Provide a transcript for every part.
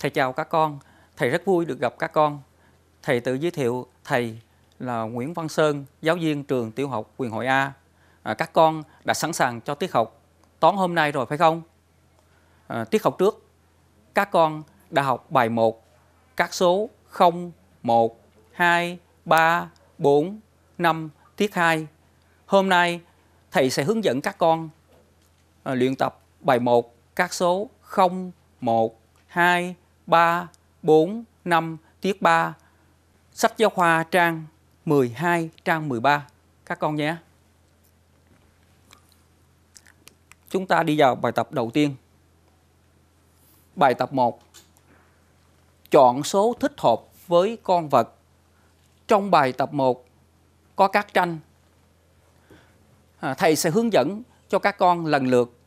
Thầy chào các con, thầy rất vui được gặp các con. Thầy tự giới thiệu thầy là Nguyễn Văn Sơn, giáo viên trường tiểu học Quyền Hội A. À, các con đã sẵn sàng cho tiết học toán hôm nay rồi phải không? À, tiết học trước, các con đã học bài 1, các số 0, 1, 2, 3, 4, 5, tiết 2. Hôm nay thầy sẽ hướng dẫn các con à, luyện tập bài 1, các số 0, 1, 2, 3, 3, 4, 5, tiết 3, sách giáo khoa trang 12, trang 13 các con nhé. Chúng ta đi vào bài tập đầu tiên. Bài tập 1. Chọn số thích hợp với con vật. Trong bài tập 1 có các tranh. À, thầy sẽ hướng dẫn cho các con lần lượt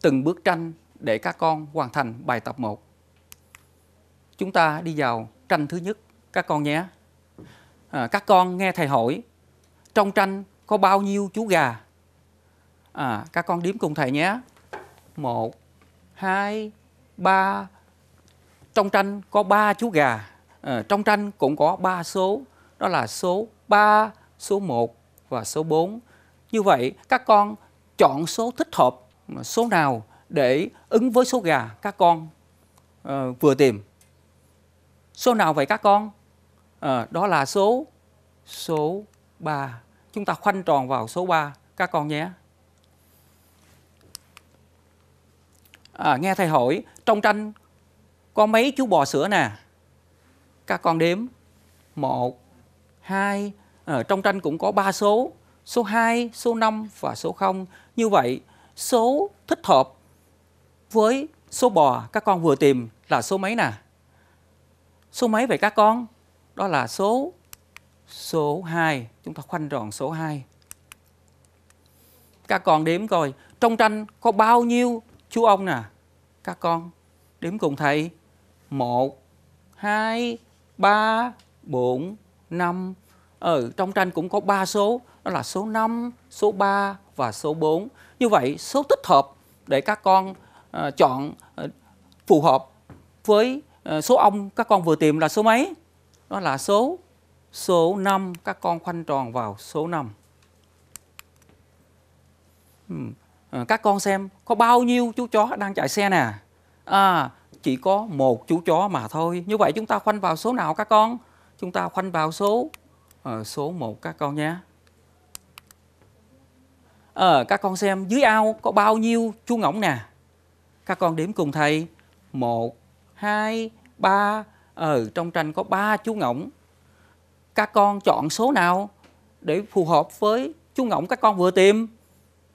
từng bước tranh để các con hoàn thành bài tập 1 chúng ta đi vào tranh thứ nhất các con nhé à, các con nghe thầy hỏi trong tranh có bao nhiêu chú gà à, các con đếm cùng thầy nhé một hai ba trong tranh có ba chú gà à, trong tranh cũng có ba số đó là số 3 số 1 và số 4 như vậy các con chọn số thích hợp số nào để ứng với số gà các con uh, vừa tìm Số nào vậy các con? À, đó là số số 3. Chúng ta khoanh tròn vào số 3 các con nhé. À, nghe thầy hỏi, trong tranh có mấy chú bò sữa nè? Các con đếm. 1, 2, à, trong tranh cũng có 3 số. Số 2, số 5 và số 0. Như vậy, số thích hợp với số bò các con vừa tìm là số mấy nè? Số mấy vậy các con? Đó là số số 2. Chúng ta khoanh tròn số 2. Các con đếm coi, trong tranh có bao nhiêu chú ông nè? Các con đếm cùng thầy. 1 2 3 4 5. Ừ, trong tranh cũng có 3 số, đó là số 5, số 3 và số 4. Như vậy số tích hợp để các con uh, chọn uh, phù hợp với Ờ, số ong các con vừa tìm là số mấy? Đó là số số 5 các con khoanh tròn vào số 5. Ờ, các con xem có bao nhiêu chú chó đang chạy xe nè? À, chỉ có một chú chó mà thôi. Như vậy chúng ta khoanh vào số nào các con? Chúng ta khoanh vào số uh, số 1 các con nhé. À, các con xem dưới ao có bao nhiêu chú ngỗng nè? Các con đếm cùng thầy. 1 2, 3 Ờ, trong tranh có ba chú ngỗng Các con chọn số nào để phù hợp với chú ngỗng các con vừa tìm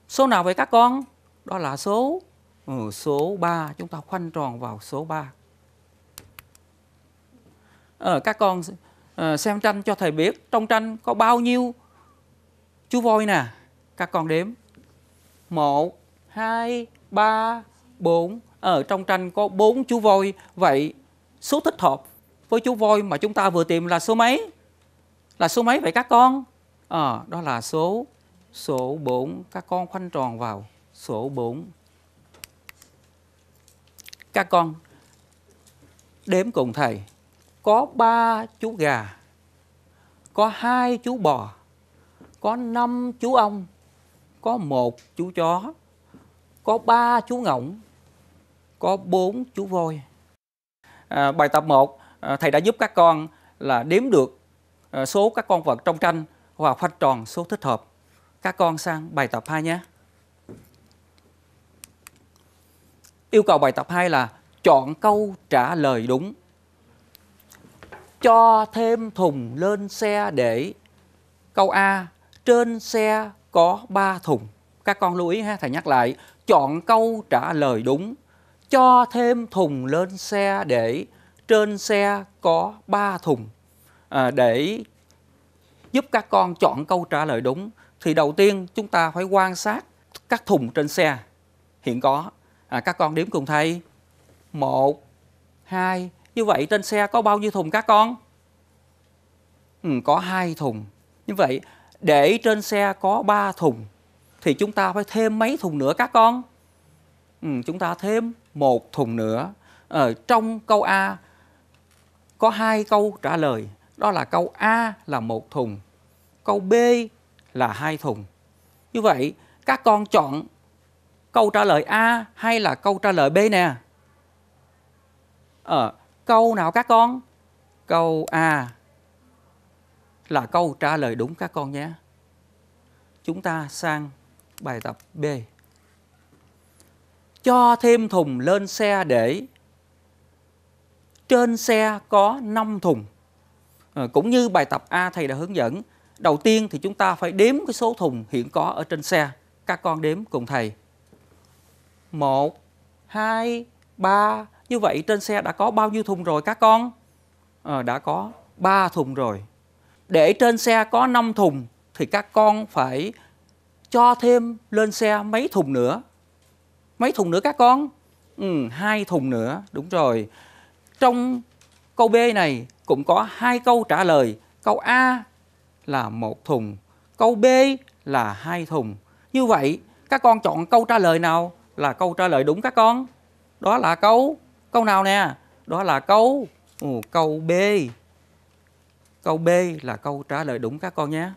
Số nào vậy các con? Đó là số ừ, số 3 Chúng ta khoanh tròn vào số 3 ờ, Các con ờ, xem tranh cho thầy biết Trong tranh có bao nhiêu chú voi nè Các con đếm 1, 2, 3, 4, ở ờ, trong tranh có bốn chú voi vậy số thích hợp với chú voi mà chúng ta vừa tìm là số mấy là số mấy vậy các con à, đó là số số 4 các con khoanh tròn vào số 4 các con đếm cùng thầy có ba chú gà có hai chú bò có năm chú ong có một chú chó có ba chú ngỗng có bốn chú voi. À, bài tập 1, à, thầy đã giúp các con là đếm được à, số các con vật trong tranh và khoanh tròn số thích hợp. Các con sang bài tập 2 nhé. Yêu cầu bài tập 2 là chọn câu trả lời đúng. Cho thêm thùng lên xe để câu A trên xe có 3 thùng. Các con lưu ý ha, thầy nhắc lại, chọn câu trả lời đúng cho thêm thùng lên xe để trên xe có ba thùng à, để giúp các con chọn câu trả lời đúng. Thì đầu tiên chúng ta phải quan sát các thùng trên xe hiện có. À, các con đếm cùng thầy. một hai Như vậy trên xe có bao nhiêu thùng các con? Ừ, có hai thùng. Như vậy để trên xe có ba thùng thì chúng ta phải thêm mấy thùng nữa các con? Ừ, chúng ta thêm một thùng nữa ở ờ, trong câu A có hai câu trả lời đó là câu A là một thùng câu B là hai thùng như vậy các con chọn câu trả lời A hay là câu trả lời B nè ở ờ, câu nào các con câu A là câu trả lời đúng các con nhé chúng ta sang bài tập B cho thêm thùng lên xe để trên xe có 5 thùng. Ờ, cũng như bài tập A thầy đã hướng dẫn, đầu tiên thì chúng ta phải đếm cái số thùng hiện có ở trên xe. Các con đếm cùng thầy. 1 2 3 như vậy trên xe đã có bao nhiêu thùng rồi các con? À, đã có 3 thùng rồi. Để trên xe có 5 thùng thì các con phải cho thêm lên xe mấy thùng nữa mấy thùng nữa các con ừ, hai thùng nữa đúng rồi trong câu b này cũng có hai câu trả lời câu a là một thùng câu b là hai thùng như vậy các con chọn câu trả lời nào là câu trả lời đúng các con đó là câu câu nào nè đó là câu ừ, câu b câu b là câu trả lời đúng các con nhé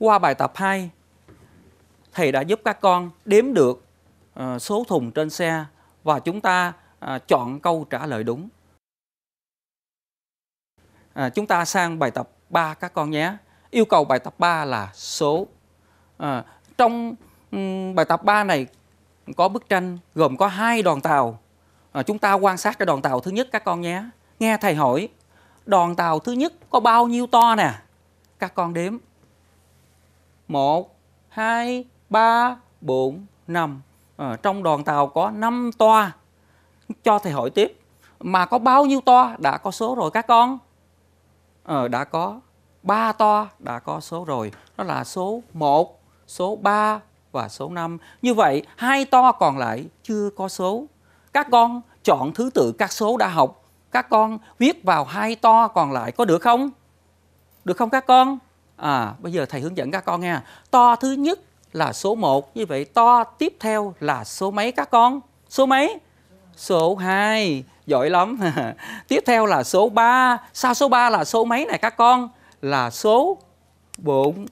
qua bài tập 2 thầy đã giúp các con đếm được ờ, số thùng trên xe và chúng ta ờ, chọn câu trả lời đúng. À, chúng ta sang bài tập 3 các con nhé. Yêu cầu bài tập 3 là số. À, trong bài tập 3 này có bức tranh gồm có hai đoàn tàu. À, chúng ta quan sát cái đoàn tàu thứ nhất các con nhé. Nghe thầy hỏi, đoàn tàu thứ nhất có bao nhiêu to nè? Các con đếm. 1 2 3, 4, 5 à, Trong đoàn tàu có 5 toa Cho thầy hỏi tiếp Mà có bao nhiêu toa đã có số rồi các con à, Đã có 3 toa đã có số rồi Đó là số 1, số 3 và số 5 Như vậy hai toa còn lại chưa có số Các con chọn thứ tự các số đã học Các con viết vào hai toa còn lại có được không? Được không các con? À, bây giờ thầy hướng dẫn các con nghe. To thứ nhất là số 1 Như vậy to tiếp theo là số mấy các con? Số mấy? Số 2 Giỏi lắm Tiếp theo là số 3 Sao số 3 là số mấy này các con? Là số 4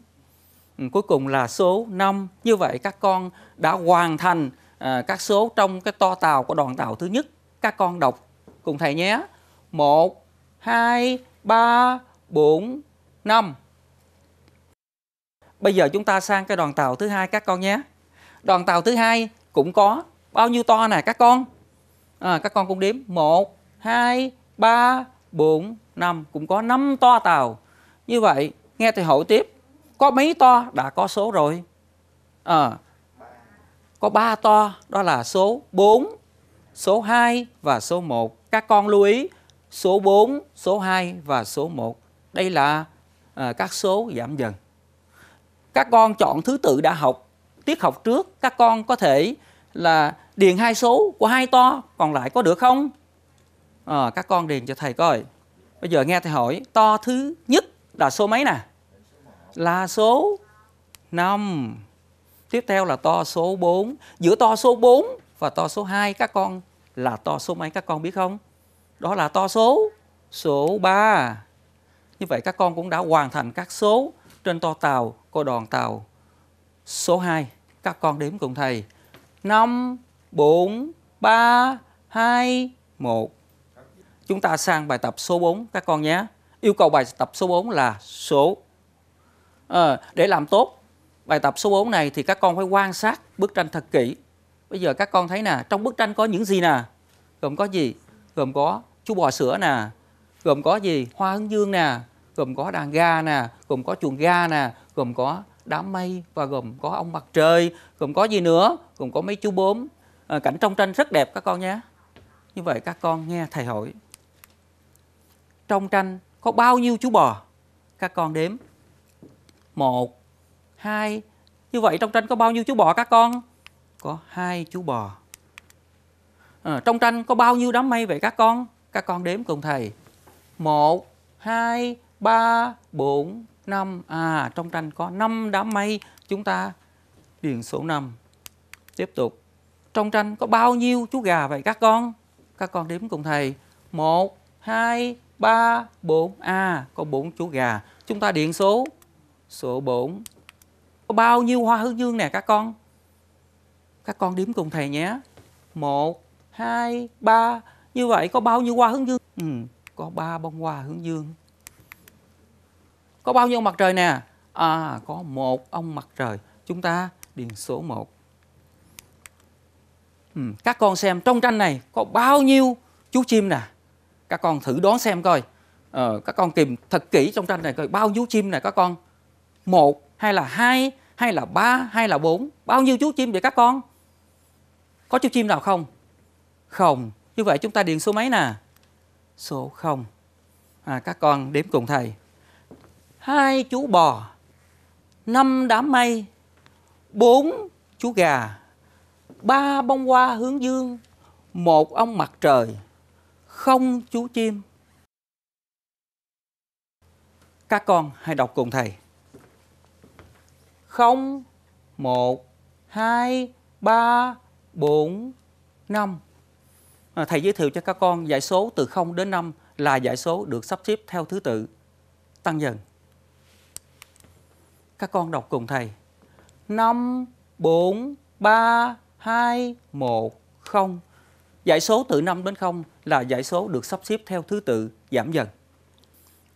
ừ, Cuối cùng là số 5 Như vậy các con đã hoàn thành à, các số trong cái to tàu của đoàn tàu thứ nhất Các con đọc cùng thầy nhé 1, 2, 3, 4, 5 Bây giờ chúng ta sang cái đoàn tàu thứ hai các con nhé. Đoàn tàu thứ hai cũng có bao nhiêu to nè các con? À, các con cũng đếm 1 2 3 4 5 cũng có 5 to tàu. Như vậy, nghe thầy hỏi tiếp. Có mấy to đã có số rồi. À, có 3 to đó là số 4, số 2 và số 1. Các con lưu ý số 4, số 2 và số 1. Đây là à, các số giảm dần các con chọn thứ tự đã học tiết học trước các con có thể là điền hai số của hai to còn lại có được không à, các con điền cho thầy coi bây giờ nghe thầy hỏi to thứ nhất là số mấy nè là số 5 tiếp theo là to số 4 giữa to số 4 và to số 2 các con là to số mấy các con biết không đó là to số số 3 như vậy các con cũng đã hoàn thành các số trên to tàu cô đoàn tàu số 2. Các con đếm cùng thầy. 5, 4, 3, 2, 1. Chúng ta sang bài tập số 4 các con nhé. Yêu cầu bài tập số 4 là số. À, để làm tốt bài tập số 4 này thì các con phải quan sát bức tranh thật kỹ. Bây giờ các con thấy nè, trong bức tranh có những gì nè? Gồm có gì? Gồm có chú bò sữa nè, gồm có gì? Hoa hướng dương nè, gồm có đàn ga nè gồm có chuồng ga nè gồm có đám mây và gồm có ông mặt trời gồm có gì nữa gồm có mấy chú bốm à, cảnh trong tranh rất đẹp các con nhé như vậy các con nghe thầy hỏi trong tranh có bao nhiêu chú bò các con đếm một hai như vậy trong tranh có bao nhiêu chú bò các con có hai chú bò à, trong tranh có bao nhiêu đám mây vậy các con các con đếm cùng thầy một hai 3, 4, 5. À, trong tranh có 5 đám mây. Chúng ta điền số 5. Tiếp tục. Trong tranh có bao nhiêu chú gà vậy các con? Các con đếm cùng thầy. 1, 2, 3, 4. À, có 4 chú gà. Chúng ta điện số. Số 4. Có bao nhiêu hoa hướng dương nè các con? Các con đếm cùng thầy nhé. 1, 2, 3. Như vậy có bao nhiêu hoa hướng dương? Ừ, có 3 bông hoa hướng dương có bao nhiêu mặt trời nè à có một ông mặt trời chúng ta điền số 1 ừ, các con xem trong tranh này có bao nhiêu chú chim nè các con thử đoán xem coi ờ, các con tìm thật kỹ trong tranh này coi bao nhiêu chim nè các con một hay là hai hay là ba hay là bốn bao nhiêu chú chim vậy các con có chú chim nào không không như vậy chúng ta điền số mấy nè số không à, các con đếm cùng thầy hai chú bò, năm đám mây, bốn chú gà, ba bông hoa hướng dương, một ông mặt trời, không chú chim. Các con hãy đọc cùng thầy. Không, một, hai, ba, bốn, năm. À, thầy giới thiệu cho các con dãy số từ 0 đến 5 là dãy số được sắp xếp theo thứ tự tăng dần. Các con đọc cùng thầy. 5, 4, 3, 2, 1, 0. Dãy số từ 5 đến 0 là dãy số được sắp xếp theo thứ tự giảm dần.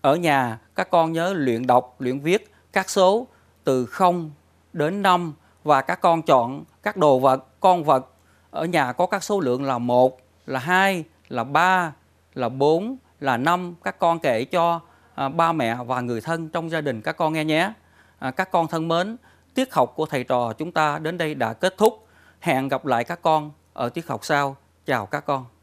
Ở nhà, các con nhớ luyện đọc, luyện viết các số từ 0 đến 5 và các con chọn các đồ vật, con vật ở nhà có các số lượng là 1, là 2, là 3, là 4, là 5. Các con kể cho à, ba mẹ và người thân trong gia đình các con nghe nhé. À, các con thân mến, tiết học của thầy trò chúng ta đến đây đã kết thúc. Hẹn gặp lại các con ở tiết học sau. Chào các con.